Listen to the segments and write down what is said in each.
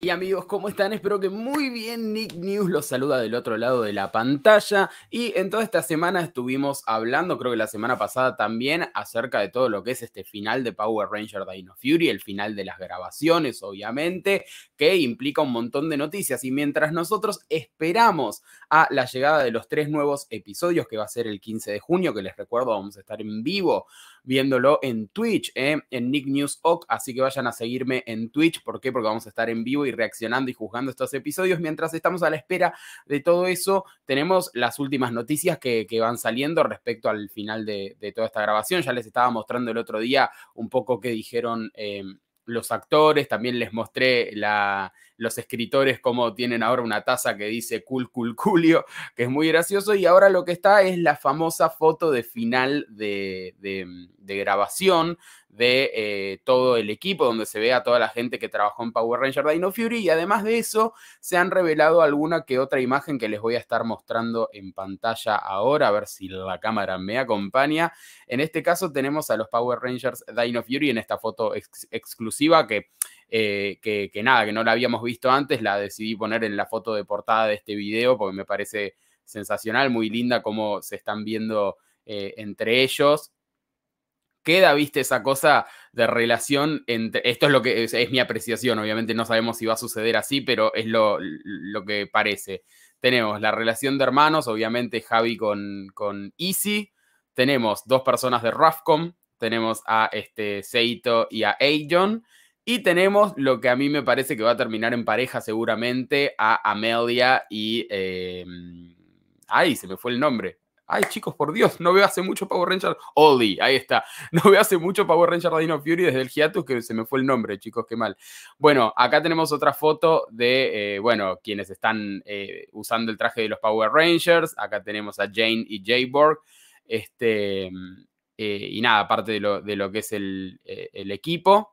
Y amigos, ¿cómo están? Espero que muy bien. Nick News los saluda del otro lado de la pantalla. Y en toda esta semana estuvimos hablando, creo que la semana pasada también, acerca de todo lo que es este final de Power Ranger Dino Fury, el final de las grabaciones, obviamente, que implica un montón de noticias. Y mientras nosotros esperamos a la llegada de los tres nuevos episodios, que va a ser el 15 de junio, que les recuerdo, vamos a estar en vivo viéndolo en Twitch, ¿eh? en Nick News Oc, así que vayan a seguirme en Twitch, ¿por qué? Porque vamos a estar en vivo y reaccionando y juzgando estos episodios. Mientras estamos a la espera de todo eso, tenemos las últimas noticias que, van saliendo respecto al final de, toda esta grabación. Ya les estaba mostrando el otro día un poco qué dijeron eh, los actores, también les mostré la los escritores como tienen ahora una taza que dice cool, cool, coolio, que es muy gracioso, y ahora lo que está es la famosa foto de final de, grabación de eh, todo el equipo, donde se ve a toda la gente que trabajó en Power Rangers Dino Fury, y además de eso se han revelado alguna que otra imagen que les voy a estar mostrando en pantalla ahora, a ver si la cámara me acompaña. En este caso tenemos a los Power Rangers Dino Fury en esta foto exclusiva que eh, que, nada, que no la habíamos visto antes, la decidí poner en la foto de portada de este video porque me parece sensacional, muy linda cómo se están viendo eh, entre ellos. Queda, viste, esa cosa de relación entre. Esto es lo que es, mi apreciación, obviamente no sabemos si va a suceder así, pero es lo, que parece. Tenemos la relación de hermanos, obviamente Javi con, con Easy. Tenemos dos personas de Rafcom. Tenemos a este, Seito y a Ajon. Y tenemos lo que a mí me parece que va a terminar en pareja seguramente a Amelia y... Em, ay, se me fue el nombre. Ay, chicos, por Dios, no veo hace mucho Power Ranger. Oli, ahí está. No veo hace mucho Power Ranger Dino Fury desde el hiatus que se me fue el nombre, chicos, qué mal. Bueno, acá tenemos otra foto de, eh, bueno, quienes están eh, usando el traje de los Power Rangers. Acá tenemos a Jane y Jayborg. Este, eh, y nada, aparte de lo, que es el equipo.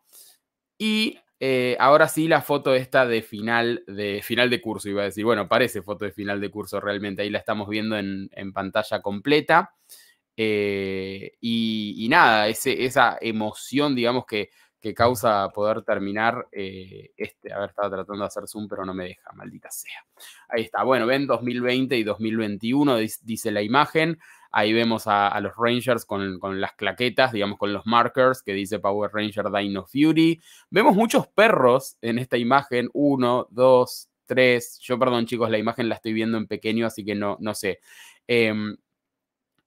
Y eh, ahora sí, la foto esta de final, de final de curso, iba a decir, bueno, parece foto de final de curso realmente, ahí la estamos viendo en, pantalla completa. Eh, y, nada, esa emoción, digamos, que, causa poder terminar eh, este. A ver, estaba tratando de hacer zoom, pero no me deja, maldita sea. Ahí está. Bueno, ven 2020 y 2021, dice la imagen. Ahí vemos a, los Rangers con, las claquetas, digamos, con los markers que dice Power Ranger Dino Fury. Vemos muchos perros en esta imagen, uno, dos, tres. Yo, perdón, chicos, la imagen la estoy viendo en pequeño, así que no, no sé. Eh,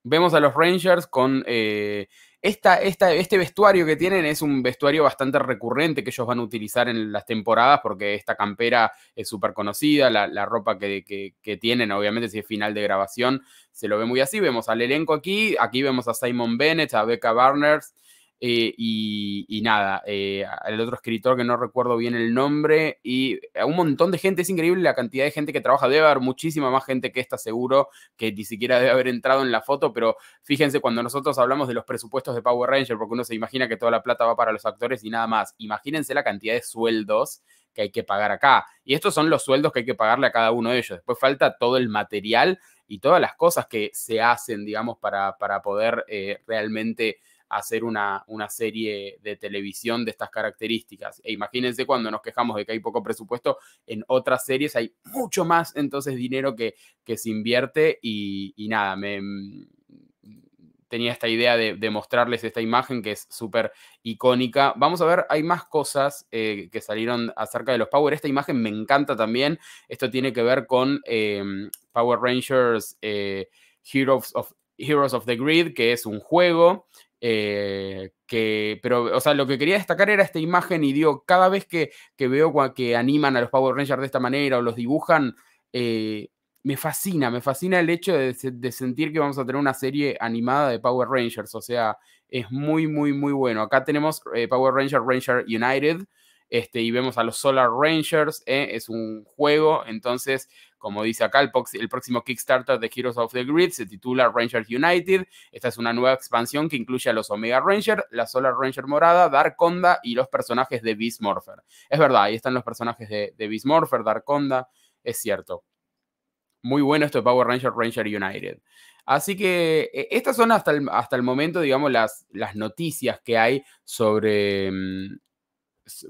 Vemos a los Rangers con eh, esta, esta, este vestuario que tienen, es un vestuario bastante recurrente que ellos van a utilizar en las temporadas porque esta campera es súper conocida, la, ropa que, que, tienen, obviamente si es final de grabación, se lo ve muy así. Vemos al elenco aquí, aquí vemos a Simon Bennett, a Becca Barners. Eh, y, nada, eh, al otro escritor que no recuerdo bien el nombre, y a un montón de gente, es increíble la cantidad de gente que trabaja, debe haber muchísima más gente que está seguro, que ni siquiera debe haber entrado en la foto, pero fíjense cuando nosotros hablamos de los presupuestos de Power Ranger, porque uno se imagina que toda la plata va para los actores y nada más, imagínense la cantidad de sueldos que hay que pagar acá. Y estos son los sueldos que hay que pagarle a cada uno de ellos. Después falta todo el material y todas las cosas que se hacen, digamos, para, para poder eh, realmente hacer una, una serie de televisión de estas características. E imagínense cuando nos quejamos de que hay poco presupuesto, en otras series hay mucho más entonces dinero que, que se invierte y, nada, me, mm, tenía esta idea de, mostrarles esta imagen que es súper icónica. Vamos a ver, hay más cosas eh, que salieron acerca de los Power. Esta imagen me encanta también. Esto tiene que ver con eh, Power Rangers eh, Heroes, of, Heroes of the Grid, que es un juego eh, que, pero, o sea, lo que quería destacar era esta imagen y digo, cada vez que, que veo que animan a los Power Rangers de esta manera o los dibujan, eh, me fascina, me fascina el hecho de, sentir que vamos a tener una serie animada de Power Rangers, o sea, es muy, muy, muy bueno. Acá tenemos eh, Power Ranger Ranger United, este, y vemos a los Solar Rangers, eh, es un juego, entonces, como dice acá, el, próximo Kickstarter de Heroes of the Grid se titula Rangers United, esta es una nueva expansión que incluye a los Omega Ranger, la Solar Ranger morada, Darkonda y los personajes de Beast Morpher. Es verdad, ahí están los personajes de, de Beast Morpher, Darkonda, es cierto. Muy bueno esto de Power Ranger Ranger United. Así que eh, estas son hasta el, hasta el momento, digamos, las, las noticias que hay sobre, mm,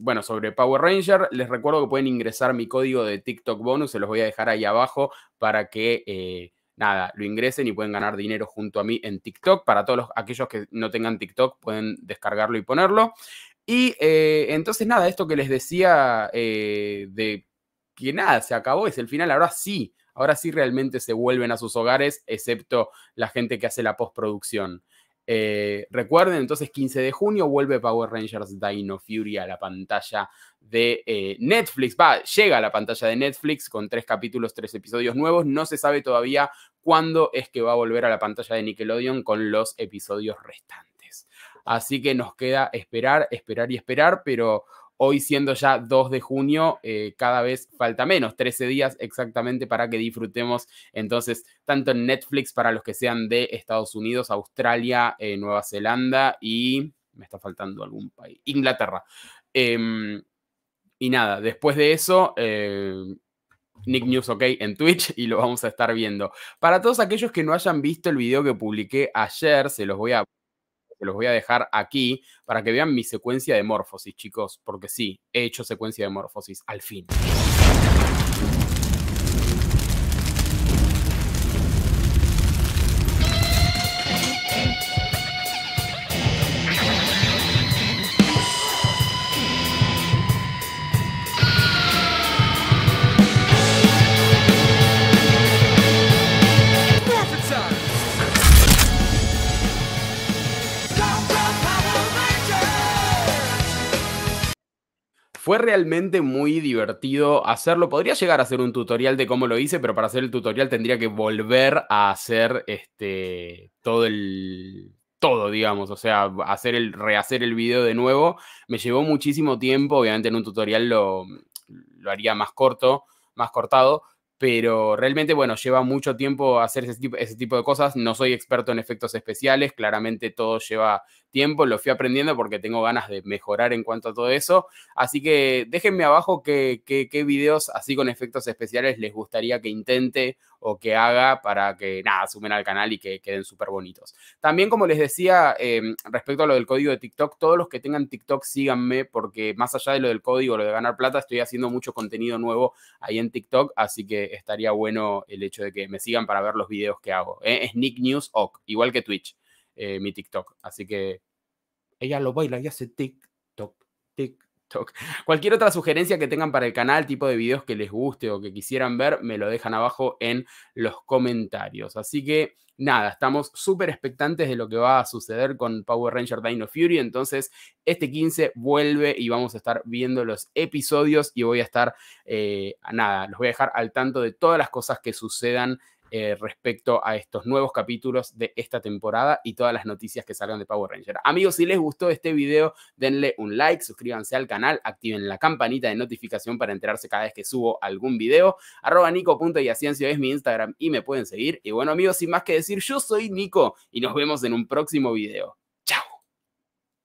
bueno, sobre Power Ranger. Les recuerdo que pueden ingresar mi código de TikTok bonus, se los voy a dejar ahí abajo para que, eh, nada, lo ingresen y pueden ganar dinero junto a mí en TikTok. Para todos aquellos que no tengan TikTok, pueden descargarlo y ponerlo. Y eh, entonces, nada, esto que les decía eh, de que nada, se acabó, es el final, ahora sí. Ahora sí realmente se vuelven a sus hogares, excepto la gente que hace la postproducción. Eh, recuerden, entonces 15 de junio vuelve Power Rangers Dino Fury a la pantalla de eh, Netflix. Va, llega a la pantalla de Netflix con tres capítulos, tres episodios nuevos. No se sabe todavía cuándo es que va a volver a la pantalla de Nickelodeon con los episodios restantes. Así que nos queda esperar, esperar y esperar, pero Hoy siendo ya 2 de junio, eh, cada vez falta menos, 13 días exactamente para que disfrutemos entonces tanto en Netflix para los que sean de Estados Unidos, Australia, eh, Nueva Zelanda y me está faltando algún país, Inglaterra. Em, y nada, después de eso... Eh, Nick News OK en Twitch y lo vamos a estar viendo. Para todos aquellos que no hayan visto el video que publiqué ayer, se los voy a que los voy a dejar aquí para que vean mi secuencia de morfosis, chicos, porque sí, he hecho secuencia de morfosis, al fin. Fue realmente muy divertido hacerlo. Podría llegar a hacer un tutorial de cómo lo hice, pero para hacer el tutorial tendría que volver a hacer este, todo el, todo, digamos, o sea, hacer el, rehacer el video de nuevo. Me llevó muchísimo tiempo, obviamente en un tutorial lo, lo haría más corto, más cortado, pero realmente, bueno, lleva mucho tiempo hacer ese tipo, ese tipo, de cosas. No soy experto en efectos especiales, claramente todo lleva tiempo, lo fui aprendiendo porque tengo ganas de mejorar en cuanto a todo eso. Así que déjenme abajo qué, qué, videos así con efectos especiales les gustaría que intente o que haga para que, nada, sumen al canal y que queden súper bonitos. También, como les decía, em, respecto a lo del código de TikTok, todos los que tengan TikTok síganme porque más allá de lo del código, lo de ganar plata, estoy haciendo mucho contenido nuevo ahí en TikTok, así que estaría bueno el hecho de que me sigan para ver los videos que hago. ¿eh? es Nick News oc igual que Twitch, eh, mi TikTok. Así que ella lo baila y hace TikTok, TikTok Cualquier otra sugerencia que tengan para el canal, tipo de videos que les guste o que quisieran ver, me lo dejan abajo en los comentarios. Así que nada, estamos súper expectantes de lo que va a suceder con Power Ranger Dino Fury. Entonces, este 15 vuelve y vamos a estar viendo los episodios y voy a estar, eh, nada, los voy a dejar al tanto de todas las cosas que sucedan eh, respecto a estos nuevos capítulos de esta temporada y todas las noticias que salgan de Power Ranger. Amigos, si les gustó este video, denle un like, suscríbanse al canal, activen la campanita de notificación para enterarse cada vez que subo algún video. Arroba nico.yaciencio es mi Instagram y me pueden seguir. Y bueno, amigos, sin más que decir, yo soy Nico y nos vemos en un próximo video.